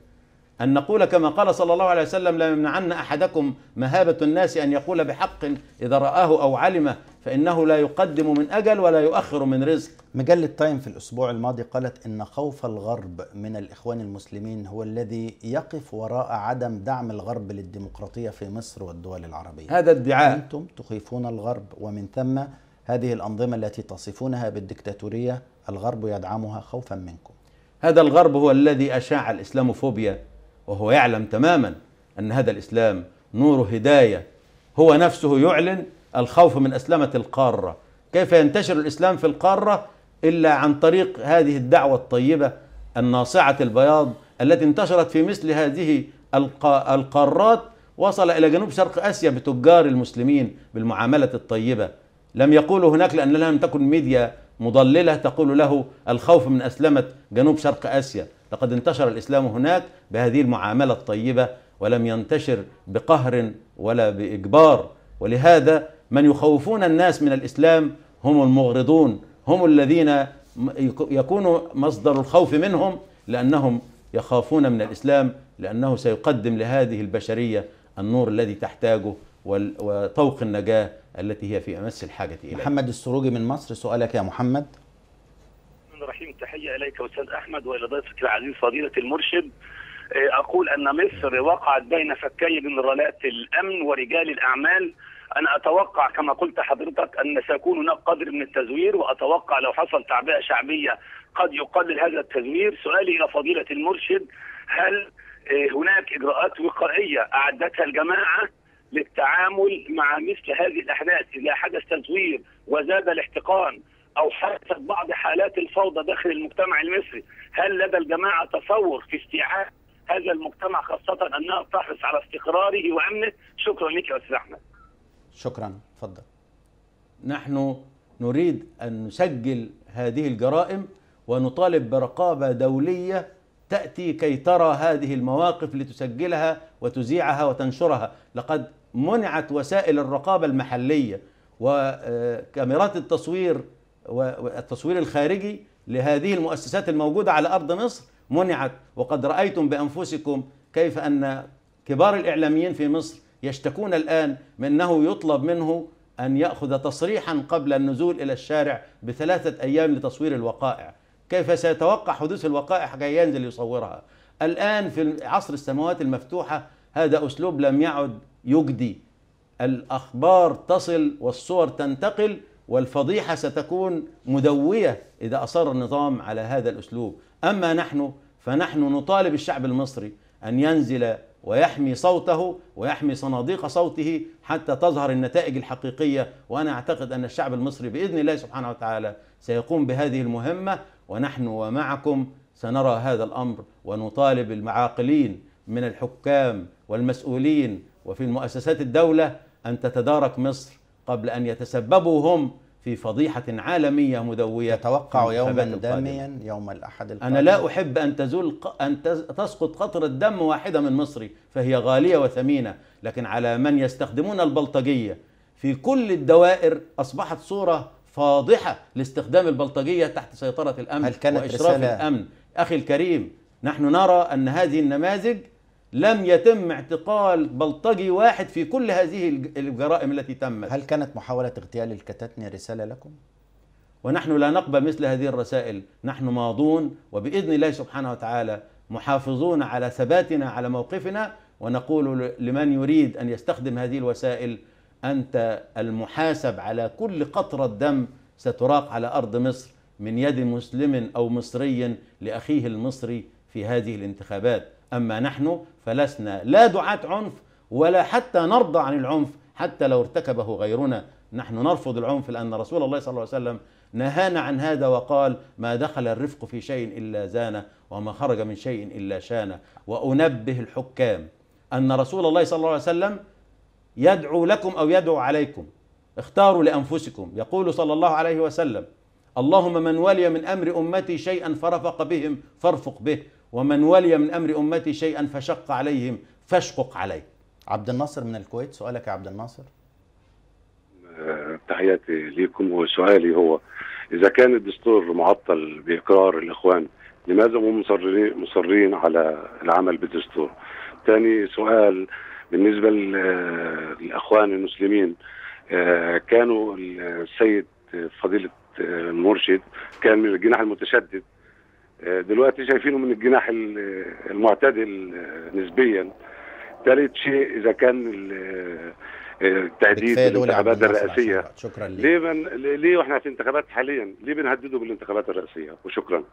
أن نقول كما قال صلى الله عليه وسلم لا يمنعن أحدكم مهابة الناس أن يقول بحق إذا رآه أو علمه فإنه لا يقدم من أجل ولا يؤخر من رزق مجلة تايم في الأسبوع الماضي قالت إن خوف الغرب من الإخوان المسلمين هو الذي يقف وراء عدم دعم الغرب للديمقراطية في مصر والدول العربية هذا ادعاء أنتم تخيفون الغرب ومن ثم هذه الأنظمة التي تصفونها بالدكتاتورية الغرب يدعمها خوفا منكم هذا الغرب هو الذي أشاع الإسلاموفوبيا وهو يعلم تماما أن هذا الإسلام نور هداية هو نفسه يعلن الخوف من أسلمة القارة كيف ينتشر الإسلام في القارة إلا عن طريق هذه الدعوة الطيبة الناصعة البياض التي انتشرت في مثل هذه القارات وصل إلى جنوب شرق آسيا بتجار المسلمين بالمعاملة الطيبة لم يقولوا هناك لأن لم تكن ميديا مضللة تقول له الخوف من أسلمة جنوب شرق آسيا لقد انتشر الإسلام هناك بهذه المعاملة الطيبة ولم ينتشر بقهر ولا بإجبار ولهذا من يخوفون الناس من الإسلام هم المغرضون هم الذين يكون مصدر الخوف منهم لأنهم يخافون من الإسلام لأنه سيقدم لهذه البشرية النور الذي تحتاجه وطوق النجاة التي هي في أمس الحاجة إليه محمد السروجي من مصر سؤالك يا محمد رحيم تحية إليك أستاذ أحمد وإلى ضيفك العزيز فضيلة المرشد أقول أن مصر وقعت بين فكي جنرالات الأمن ورجال الأعمال انا اتوقع كما قلت حضرتك ان سيكون هناك قدر من التزوير واتوقع لو حصل تعبئه شعبيه قد يقلل هذا التزوير سؤالي الى فضيله المرشد هل آه، هناك اجراءات وقائيه اعدتها الجماعه للتعامل مع مثل هذه الاحداث اذا حدث تزوير وزاد الاحتقان او حدثت بعض حالات الفوضى داخل المجتمع المصري هل لدى الجماعه تصور في استيعاب هذا المجتمع خاصه انها تحرص على استقراره وامنه شكرا لك يا استاذ احمد شكرا تفضل نحن نريد أن نسجل هذه الجرائم ونطالب برقابة دولية تأتي كي ترى هذه المواقف لتسجلها وتذيعها وتنشرها لقد منعت وسائل الرقابة المحلية وكاميرات آه، التصوير والتصوير الخارجي لهذه المؤسسات الموجودة على أرض مصر منعت وقد رأيتم بأنفسكم كيف أن كبار الإعلاميين في مصر يشتكون الآن من أنه يطلب منه أن يأخذ تصريحا قبل النزول إلى الشارع بثلاثة أيام لتصوير الوقائع كيف سيتوقع حدوث الوقائع حتى ينزل يصورها الآن في عصر السماوات المفتوحة هذا أسلوب لم يعد يجدي الأخبار تصل والصور تنتقل والفضيحة ستكون مدوية إذا أصر النظام على هذا الأسلوب أما نحن فنحن نطالب الشعب المصري أن ينزل ويحمي صوته ويحمي صناديق صوته حتى تظهر النتائج الحقيقية وأنا أعتقد أن الشعب المصري بإذن الله سبحانه وتعالى سيقوم بهذه المهمة ونحن ومعكم سنرى هذا الأمر ونطالب المعاقلين من الحكام والمسؤولين وفي المؤسسات الدولة أن تتدارك مصر قبل أن يتسببوا هم في فضيحة عالمية مدوية تتوقع يوما داميا يوم الأحد القادم أنا لا أحب أن تزول أن تسقط قطرة دم واحدة من مصري فهي غالية وثمينة لكن على من يستخدمون البلطجية في كل الدوائر أصبحت صورة فاضحة لاستخدام البلطجية تحت سيطرة الأمن هل كانت وإشراف رسالة الأمن أخي الكريم نحن نرى أن هذه النماذج لم يتم اعتقال بلطجي واحد في كل هذه الجرائم التي تمت هل كانت محاولة اغتيال الكتاتني رسالة لكم؟ ونحن لا نقبل مثل هذه الرسائل نحن ماضون وبإذن الله سبحانه وتعالى محافظون على ثباتنا على موقفنا ونقول لمن يريد أن يستخدم هذه الوسائل أنت المحاسب على كل قطرة دم ستراق على أرض مصر من يد مسلم أو مصري لأخيه المصري في هذه الانتخابات أما نحن فلسنا لا دعاة عنف ولا حتى نرضى عن العنف حتى لو ارتكبه غيرنا نحن نرفض العنف لأن رسول الله صلى الله عليه وسلم نهانا عن هذا وقال ما دخل الرفق في شيء إلا زانه وما خرج من شيء إلا شانه وأنبه الحكام أن رسول الله صلى الله عليه وسلم يدعو لكم أو يدعو عليكم اختاروا لأنفسكم يقول صلى الله عليه وسلم اللهم من ولي من أمر أمتي شيئا فرفق بهم فارفق به ومن ولي من امر امتي شيئا فشق عليهم فاشقق عليه. عبد الناصر من الكويت سؤالك يا عبد الناصر. تحياتي ليكم وسؤالي هو اذا كان الدستور معطل باقرار الاخوان لماذا هم مصرين مصرين على العمل بالدستور؟ ثاني سؤال بالنسبه للاخوان المسلمين آه، كانوا السيد فضيله آه، المرشد كان من الجناح المتشدد دلوقتي شايفينه من الجناح المعتدل نسبيا ثالث شيء اذا كان التهديد بالانتخابات الرئاسيه شكرا ليه من... ليه واحنا في انتخابات حاليا ليه بنهدده بالانتخابات الرئاسيه وشكرا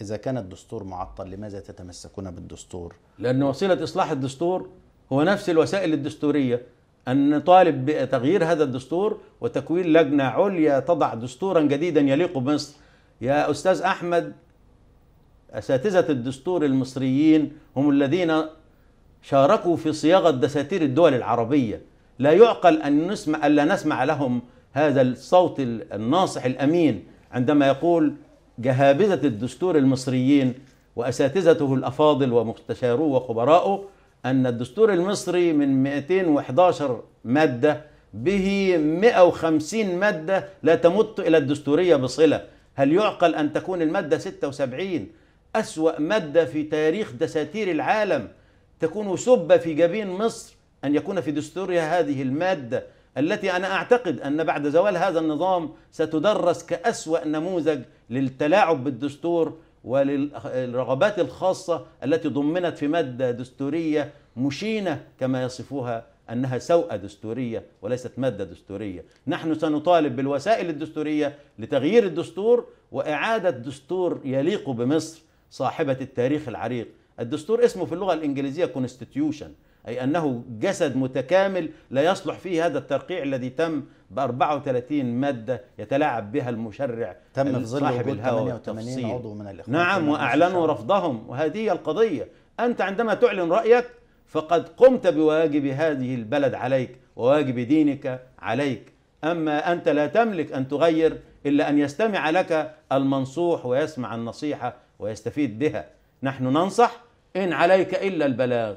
إذا كان الدستور معطل لماذا تتمسكون بالدستور؟ لأن وسيلة إصلاح الدستور هو نفس الوسائل الدستورية أن نطالب بتغيير هذا الدستور وتكوين لجنة عليا تضع دستورا جديدا يليق بمصر يا أستاذ أحمد أساتذة الدستور المصريين هم الذين شاركوا في صياغة دساتير الدول العربية لا يعقل أن نسمع ألا نسمع لهم هذا الصوت الناصح الأمين عندما يقول جهابذة الدستور المصريين وأساتذته الأفاضل ومستشاروه وخبراؤه أن الدستور المصري من 211 مادة به 150 مادة لا تمت إلى الدستورية بصلة هل يعقل أن تكون المادة 76 أسوأ مادة في تاريخ دساتير العالم تكون سبة في جبين مصر أن يكون في دستورها هذه المادة التي أنا أعتقد أن بعد زوال هذا النظام ستدرس كأسوأ نموذج للتلاعب بالدستور وللرغبات الخاصة التي ضمنت في مادة دستورية مشينة كما يصفوها أنها سوءة دستورية وليست مادة دستورية نحن سنطالب بالوسائل الدستورية لتغيير الدستور وإعادة دستور يليق بمصر صاحبة التاريخ العريق الدستور اسمه في اللغة الإنجليزية constitution أي أنه جسد متكامل لا يصلح فيه هذا الترقيع الذي تم ب 34 مادة يتلاعب بها المشرع تم في ظل صاحب الهوى 88 عضو من الإخوان نعم وأعلنوا رفضهم وهذه القضية أنت عندما تعلن رأيك فقد قمت بواجب هذه البلد عليك وواجب دينك عليك أما أنت لا تملك أن تغير إلا أن يستمع لك المنصوح ويسمع النصيحة ويستفيد بها نحن ننصح إن عليك إلا البلاغ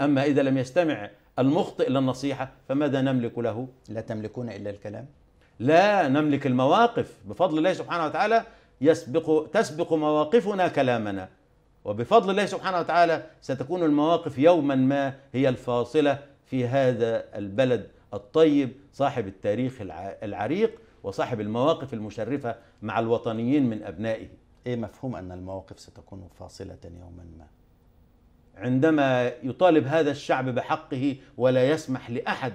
أما إذا لم يستمع المخطئ للنصيحة فماذا نملك له لا تملكون إلا الكلام لا نملك المواقف بفضل الله سبحانه وتعالى يسبق تسبق مواقفنا كلامنا وبفضل الله سبحانه وتعالى ستكون المواقف يوما ما هي الفاصلة في هذا البلد الطيب صاحب التاريخ العريق وصاحب المواقف المشرفة مع الوطنيين من أبنائه إيه مفهوم أن المواقف ستكون فاصلة يوما ما؟ عندما يطالب هذا الشعب بحقه ولا يسمح لأحد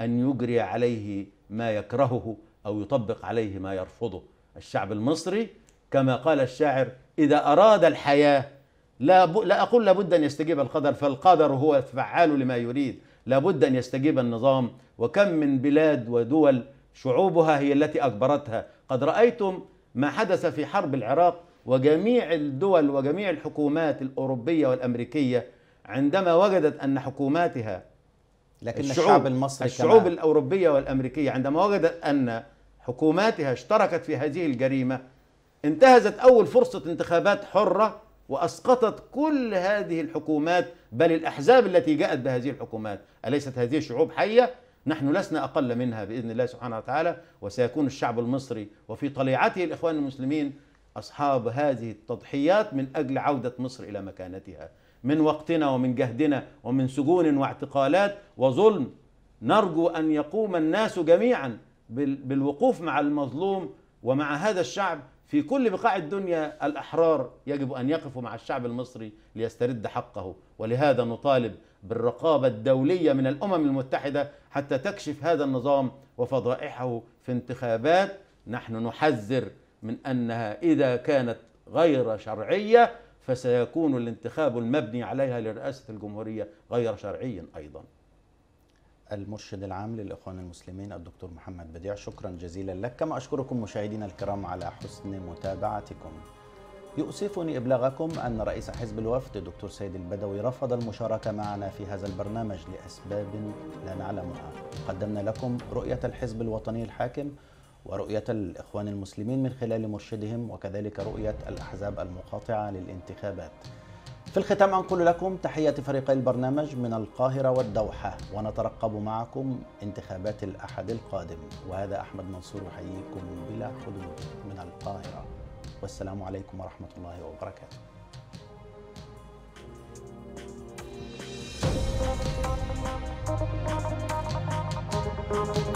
أن يجري عليه ما يكرهه أو يطبق عليه ما يرفضه الشعب المصري كما قال الشاعر إذا أراد الحياة لا, ب... لا أقول لابد أن يستجيب القدر فالقدر هو فعال لما يريد لابد أن يستجيب النظام وكم من بلاد ودول شعوبها هي التي أجبرتها قد رأيتم ما حدث في حرب العراق وجميع الدول وجميع الحكومات الأوروبية والأمريكية عندما وجدت أن حكوماتها لكن الشعوب الشعب المصري الشعوب كمان. الأوروبية والأمريكية عندما وجدت أن حكوماتها اشتركت في هذه الجريمة انتهزت أول فرصة انتخابات حرة وأسقطت كل هذه الحكومات بل الأحزاب التي جاءت بهذه الحكومات أليست هذه الشعوب حية؟ نحن لسنا أقل منها بإذن الله سبحانه وتعالى وسيكون الشعب المصري وفي طليعته الإخوان المسلمين أصحاب هذه التضحيات من أجل عودة مصر إلى مكانتها من وقتنا ومن جهدنا ومن سجون واعتقالات وظلم نرجو أن يقوم الناس جميعا بالوقوف مع المظلوم ومع هذا الشعب في كل بقاع الدنيا الأحرار يجب أن يقفوا مع الشعب المصري ليسترد حقه ولهذا نطالب بالرقابة الدولية من الأمم المتحدة حتى تكشف هذا النظام وفضائحه في انتخابات نحن نحذر من أنها إذا كانت غير شرعية فسيكون الانتخاب المبني عليها لرئاسة الجمهورية غير شرعيا أيضا المرشد العام للاخوان المسلمين الدكتور محمد بديع شكرا جزيلا لك كما اشكركم مشاهدينا الكرام على حسن متابعتكم يؤسفني ابلاغكم ان رئيس حزب الوفد الدكتور سيد البدوي رفض المشاركه معنا في هذا البرنامج لاسباب لا نعلمها قدمنا لكم رؤيه الحزب الوطني الحاكم ورؤيه الاخوان المسلمين من خلال مرشدهم وكذلك رؤيه الاحزاب المقاطعه للانتخابات في الختام أنقل لكم تحية فريقي البرنامج من القاهرة والدوحة ونترقب معكم انتخابات الأحد القادم وهذا أحمد منصور يحييكم بلا حدود من القاهرة والسلام عليكم ورحمة الله وبركاته Thank you.